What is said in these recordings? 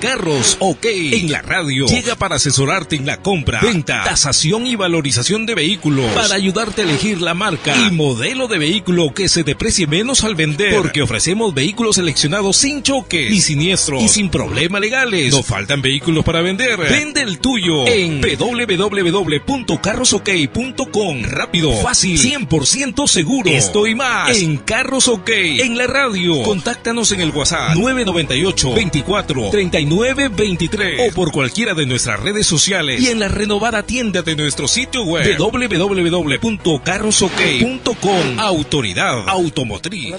Carros OK en la radio. Llega para asesorarte en la compra, venta, tasación y valorización de vehículos. Para ayudarte a elegir la marca y modelo de vehículo que se deprecie menos al vender. Porque ofrecemos vehículos seleccionados sin choques ni siniestros y sin problemas legales. No faltan vehículos para vender. Vende el tuyo en www.carrosok.com. Rápido, fácil, 100% seguro. Estoy más en Carros OK en la radio. Contáctanos en el WhatsApp 998 24 9923 o por cualquiera de nuestras redes sociales y en la renovada tienda de nuestro sitio web www.carrosok.com Autoridad Automotriz.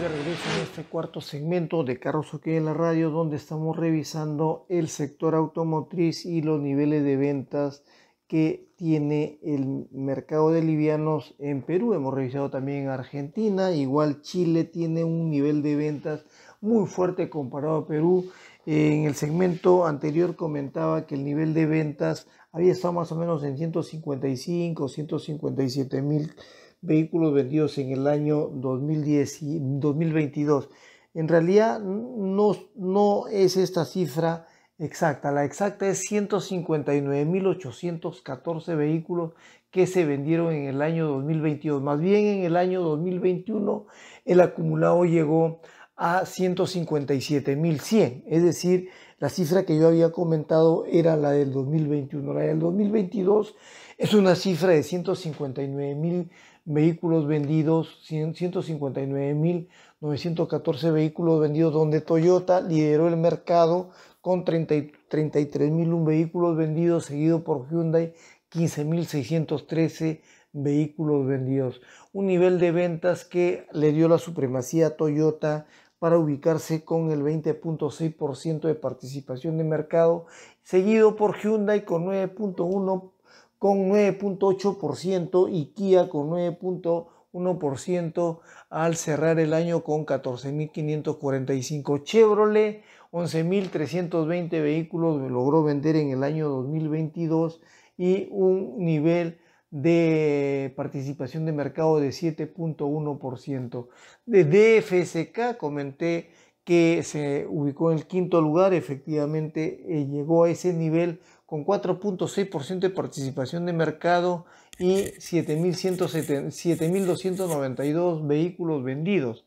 de regreso en este cuarto segmento de Carros OK en la radio donde estamos revisando el sector automotriz y los niveles de ventas que tiene el mercado de livianos en Perú. Hemos revisado también Argentina, igual Chile tiene un nivel de ventas muy fuerte comparado a Perú en el segmento anterior comentaba que el nivel de ventas había estado más o menos en 155, 157 mil vehículos vendidos en el año 2022. En realidad no, no es esta cifra exacta, la exacta es 159.814 vehículos que se vendieron en el año 2022. Más bien en el año 2021 el acumulado llegó a a 157.100, es decir, la cifra que yo había comentado era la del 2021. La del 2022 es una cifra de 159.000 vehículos vendidos, 159.914 vehículos vendidos, donde Toyota lideró el mercado con 33.001 vehículos vendidos, seguido por Hyundai 15.613 vehículos vendidos. Un nivel de ventas que le dio la supremacía a Toyota para ubicarse con el 20.6% de participación de mercado, seguido por Hyundai con 9.1 con 9.8% y Kia con 9.1% al cerrar el año con 14.545. Chevrolet 11.320 vehículos logró vender en el año 2022 y un nivel de participación de mercado de 7.1%. De DFSK comenté que se ubicó en el quinto lugar, efectivamente eh, llegó a ese nivel con 4.6% de participación de mercado y 7.292 vehículos vendidos.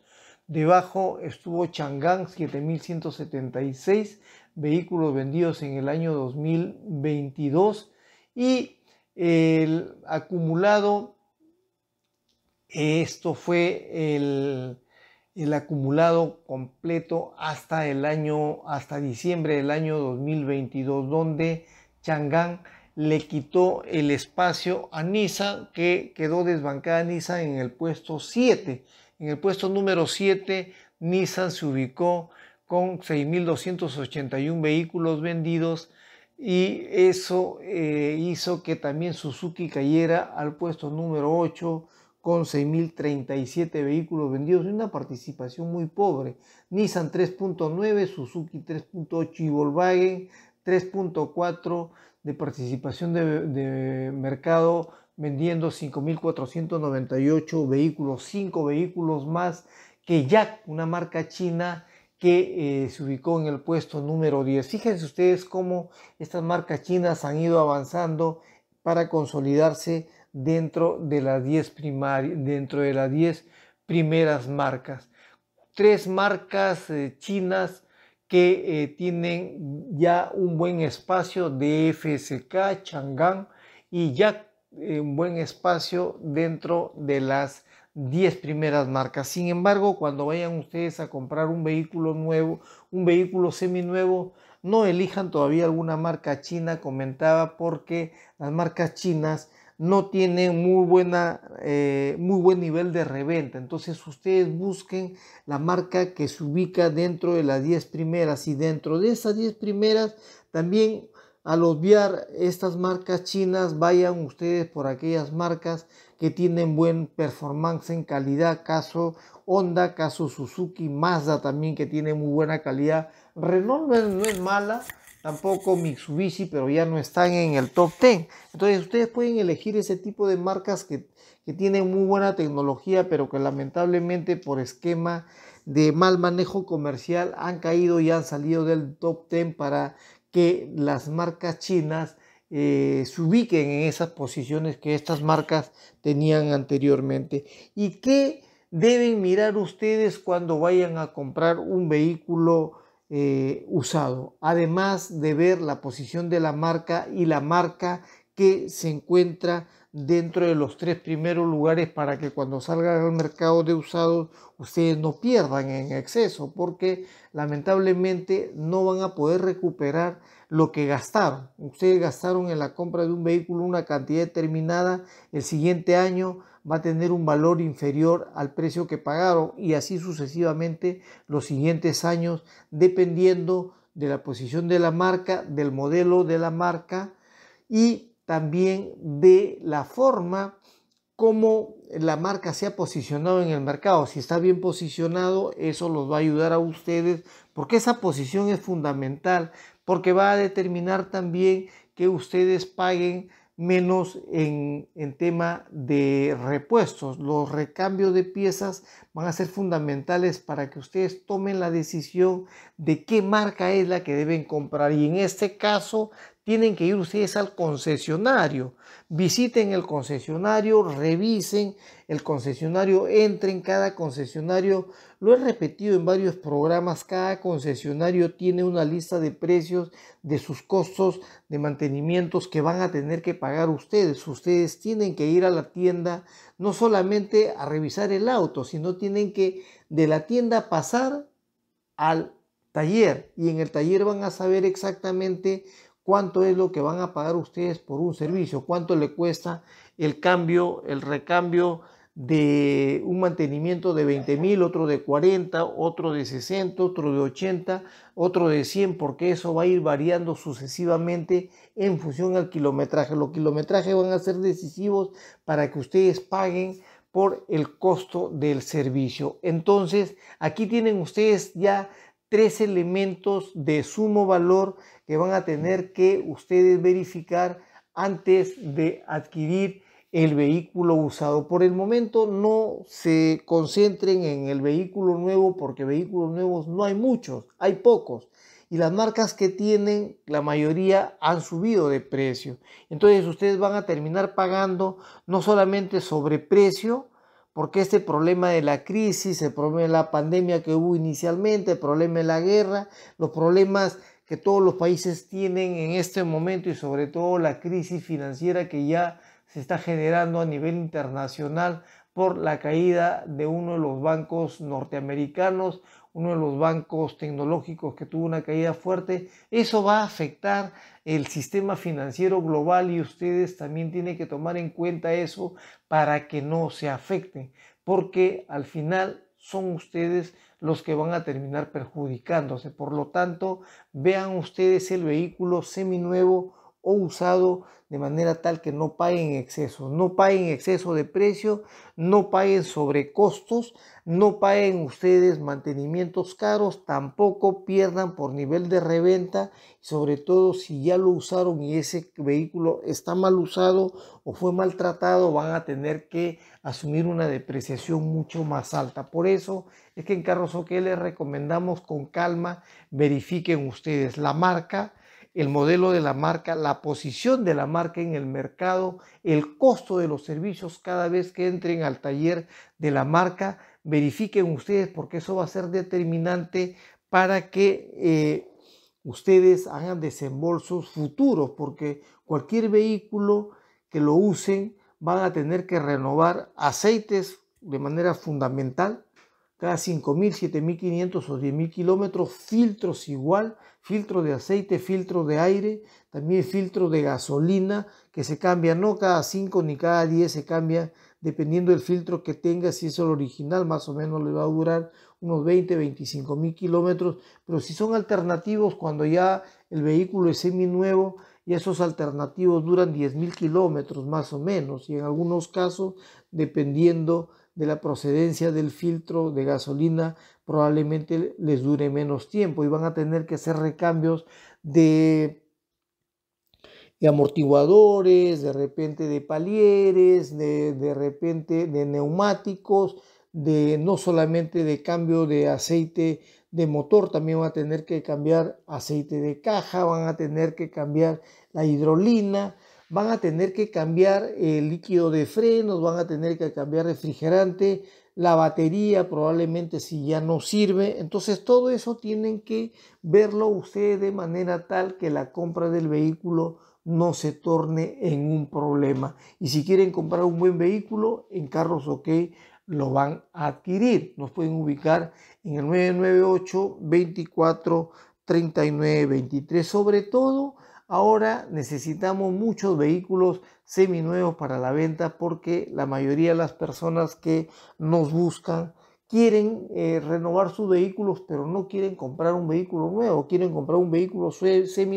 Debajo estuvo Chang'an, 7.176 vehículos vendidos en el año 2022 y el acumulado, esto fue el, acumulado completo hasta el año, hasta diciembre del año 2022, donde Chang'an le quitó el espacio a Nissan, que quedó desbancada Nissan en el puesto 7. En el puesto número 7, Nissan se ubicó con 6.281 vehículos vendidos, y eso eh, hizo que también Suzuki cayera al puesto número 8 con 6.037 vehículos vendidos y una participación muy pobre. Nissan 3.9, Suzuki 3.8 y Volkswagen 3.4 de participación de, de mercado vendiendo 5.498 vehículos, 5 vehículos más que Jack, una marca china que eh, se ubicó en el puesto número 10. Fíjense ustedes cómo estas marcas chinas han ido avanzando para consolidarse dentro de las 10 dentro de las 10 primeras marcas. Tres marcas eh, chinas que eh, tienen ya un buen espacio de FSK, Chang'an y ya un buen espacio dentro de las 10 primeras marcas. Sin embargo, cuando vayan ustedes a comprar un vehículo nuevo, un vehículo nuevo no elijan todavía alguna marca china, comentaba, porque las marcas chinas no tienen muy, buena, eh, muy buen nivel de reventa. Entonces ustedes busquen la marca que se ubica dentro de las 10 primeras y dentro de esas 10 primeras también al obviar estas marcas chinas, vayan ustedes por aquellas marcas que tienen buen performance en calidad, caso Honda, caso Suzuki, Mazda también que tiene muy buena calidad. Renault no es, mala, tampoco Mitsubishi, pero ya no están en el top 10. Entonces ustedes pueden elegir ese tipo de marcas que, que tienen muy buena tecnología, pero que lamentablemente por esquema de mal manejo comercial han caído y han salido del top 10 para que las marcas chinas eh, se ubiquen en esas posiciones que estas marcas tenían anteriormente. ¿Y que deben mirar ustedes cuando vayan a comprar un vehículo eh, usado? Además de ver la posición de la marca y la marca que se encuentra dentro de los tres primeros lugares para que cuando salgan al mercado de usados ustedes no pierdan en exceso porque lamentablemente no van a poder recuperar lo que gastaron. Ustedes gastaron en la compra de un vehículo una cantidad determinada, el siguiente año va a tener un valor inferior al precio que pagaron y así sucesivamente los siguientes años dependiendo de la posición de la marca, del modelo de la marca y también de la forma como la marca se ha posicionado en el mercado. Si está bien posicionado, eso los va a ayudar a ustedes, porque esa posición es fundamental, porque va a determinar también que ustedes paguen menos en, en, tema de repuestos. Los recambios de piezas van a ser fundamentales para que ustedes tomen la decisión de qué marca es la que deben comprar. Y en este caso tienen que ir ustedes al concesionario. Visiten el concesionario, revisen el concesionario, entren cada concesionario. Lo he repetido en varios programas, cada concesionario tiene una lista de precios de sus costos de mantenimientos que van a tener que pagar ustedes. Ustedes tienen que ir a la tienda no solamente a revisar el auto, sino tienen que de la tienda pasar al taller y en el taller van a saber exactamente cuánto es lo que van a pagar ustedes por un servicio, cuánto le cuesta el cambio, el recambio de un mantenimiento de 20 mil, otro de 40, otro de 60, otro de 80, otro de 100, porque eso va a ir variando sucesivamente en función al kilometraje. Los kilometrajes van a ser decisivos para que ustedes paguen por el costo del servicio. Entonces, aquí tienen ustedes ya tres elementos de sumo valor que van a tener que ustedes verificar antes de adquirir el vehículo usado. Por el momento no se concentren en el vehículo nuevo porque vehículos nuevos no hay muchos, hay pocos. Y las marcas que tienen, la mayoría han subido de precio. Entonces ustedes van a terminar pagando no solamente sobre precio porque este problema de la crisis, el problema de la pandemia que hubo inicialmente, el problema de la guerra, los problemas que todos los países tienen en este momento y sobre todo la crisis financiera que ya se está generando a nivel internacional por la caída de uno de los bancos norteamericanos uno de los bancos tecnológicos que tuvo una caída fuerte, eso va a afectar el sistema financiero global y ustedes también tienen que tomar en cuenta eso para que no se afecten, porque al final son ustedes los que van a terminar perjudicándose. Por lo tanto, vean ustedes el vehículo seminuevo o usado de manera tal que no paguen exceso, no paguen exceso de precio, no paguen sobre costos, no paguen ustedes mantenimientos caros, tampoco pierdan por nivel de reventa, sobre todo si ya lo usaron y ese vehículo está mal usado o fue maltratado, van a tener que asumir una depreciación mucho más alta. Por eso es que en Carros Que les recomendamos con calma verifiquen ustedes la marca, el modelo de la marca, la posición de la marca en el mercado, el costo de los servicios cada vez que entren al taller de la marca. Verifiquen ustedes porque eso va a ser determinante para que eh, ustedes hagan desembolsos futuros, porque cualquier vehículo que lo usen van a tener que renovar aceites de manera fundamental, cada 5.000, 7.500 o 10.000 kilómetros, filtros igual, filtro de aceite, filtro de aire, también filtro de gasolina, que se cambia no cada 5 ni cada 10, se cambia dependiendo del filtro que tenga, si es el original más o menos le va a durar unos 20, 25.000 kilómetros, pero si son alternativos cuando ya el vehículo es semi nuevo, y esos alternativos duran 10.000 kilómetros más o menos, y en algunos casos dependiendo de la procedencia del filtro de gasolina probablemente les dure menos tiempo y van a tener que hacer recambios de, amortiguadores, de repente de palieres, de, de repente de neumáticos, de no solamente de cambio de aceite de motor, también van a tener que cambiar aceite de caja, van a tener que cambiar la hidrolina, van a tener que cambiar el líquido de frenos, van a tener que cambiar refrigerante, la batería probablemente si ya no sirve. Entonces todo eso tienen que verlo ustedes de manera tal que la compra del vehículo no se torne en un problema. Y si quieren comprar un buen vehículo, en Carros OK lo van a adquirir. Nos pueden ubicar en el 998 24 39 23. Sobre todo Ahora necesitamos muchos vehículos seminuevos para la venta porque la mayoría de las personas que nos buscan quieren eh, renovar sus vehículos, pero no quieren comprar un vehículo nuevo, quieren comprar un vehículo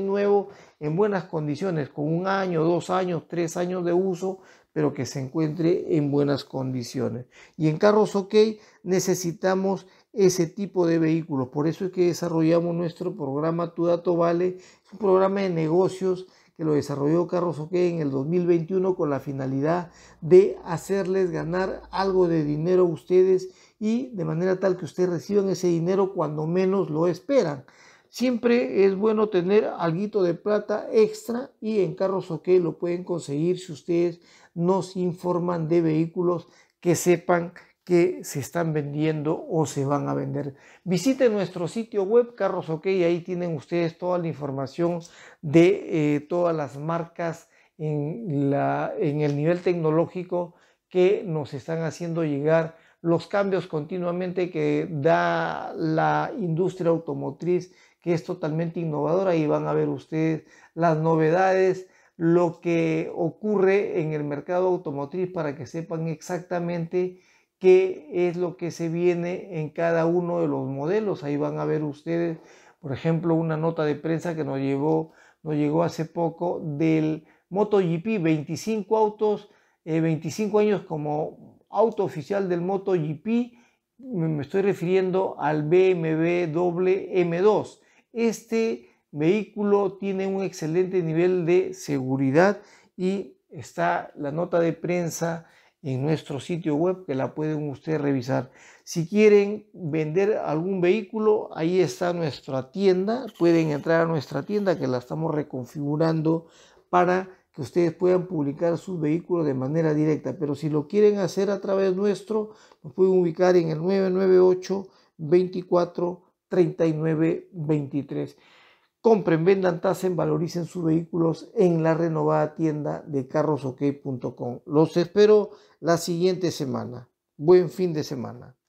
nuevo en buenas condiciones, con un año, dos años, tres años de uso, pero que se encuentre en buenas condiciones. Y en carros OK necesitamos ese tipo de vehículos. Por eso es que desarrollamos nuestro programa Tu Dato Vale, es un programa de negocios que lo desarrolló Carros OK en el 2021 con la finalidad de hacerles ganar algo de dinero a ustedes y de manera tal que ustedes reciban ese dinero cuando menos lo esperan. Siempre es bueno tener algo de plata extra y en Carros OK lo pueden conseguir si ustedes nos informan de vehículos que sepan que se están vendiendo o se van a vender. Visiten nuestro sitio web Carros OK, ahí tienen ustedes toda la información de eh, todas las marcas en el nivel tecnológico que nos están haciendo llegar los cambios continuamente que da la industria automotriz, que es totalmente innovadora y van a ver ustedes las novedades, lo que ocurre en el mercado automotriz para que sepan exactamente qué es lo que se viene en cada uno de los modelos. Ahí van a ver ustedes, por ejemplo, una nota de prensa que nos, nos llegó hace poco del MotoGP, 25 autos, 25 eh, años como auto oficial del MotoGP, me estoy refiriendo al BMW M2. Este vehículo tiene un excelente nivel de seguridad y está la nota de prensa en nuestro sitio web que la pueden ustedes revisar. Si quieren vender algún vehículo, ahí está nuestra tienda. Pueden entrar a nuestra tienda que la estamos reconfigurando para ustedes puedan publicar sus vehículos de manera directa. Pero si lo quieren hacer a través nuestro, nos pueden ubicar en el 998 24 39 23. Compren, vendan, tasen, valoricen sus vehículos en la renovada tienda de carrosok.com. Los espero la siguiente semana. Buen fin de semana.